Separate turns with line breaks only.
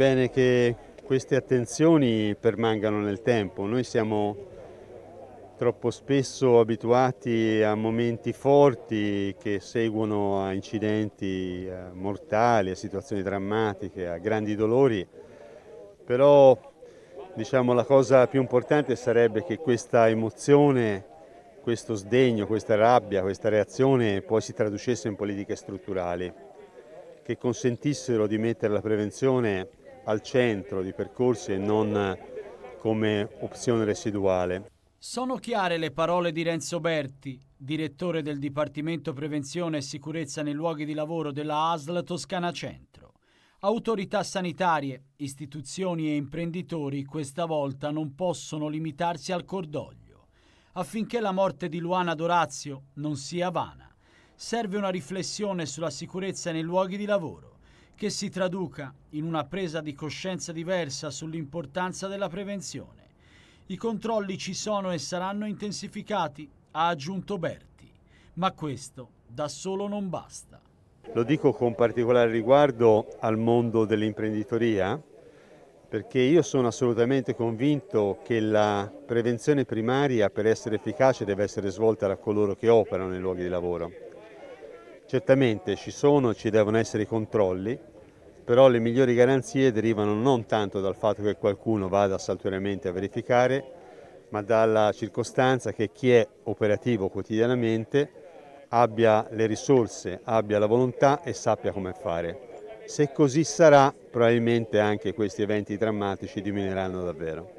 bene che queste attenzioni permangano nel tempo. Noi siamo troppo spesso abituati a momenti forti che seguono a incidenti mortali, a situazioni drammatiche, a grandi dolori, però diciamo, la cosa più importante sarebbe che questa emozione, questo sdegno, questa rabbia, questa reazione poi si traducesse in politiche strutturali che consentissero di mettere la prevenzione al centro di percorsi e non eh, come opzione residuale.
Sono chiare le parole di Renzo Berti, direttore del Dipartimento Prevenzione e Sicurezza nei luoghi di lavoro della ASL Toscana Centro. Autorità sanitarie, istituzioni e imprenditori questa volta non possono limitarsi al cordoglio. Affinché la morte di Luana Dorazio non sia vana, serve una riflessione sulla sicurezza nei luoghi di lavoro che si traduca in una presa di coscienza diversa sull'importanza della prevenzione. I controlli ci sono e saranno intensificati, ha aggiunto Berti, ma questo da solo non basta.
Lo dico con particolare riguardo al mondo dell'imprenditoria, perché io sono assolutamente convinto che la prevenzione primaria per essere efficace deve essere svolta da coloro che operano nei luoghi di lavoro Certamente ci sono, ci devono essere i controlli, però le migliori garanzie derivano non tanto dal fatto che qualcuno vada saltuariamente a verificare, ma dalla circostanza che chi è operativo quotidianamente abbia le risorse, abbia la volontà e sappia come fare. Se così sarà, probabilmente anche questi eventi drammatici diminuiranno davvero.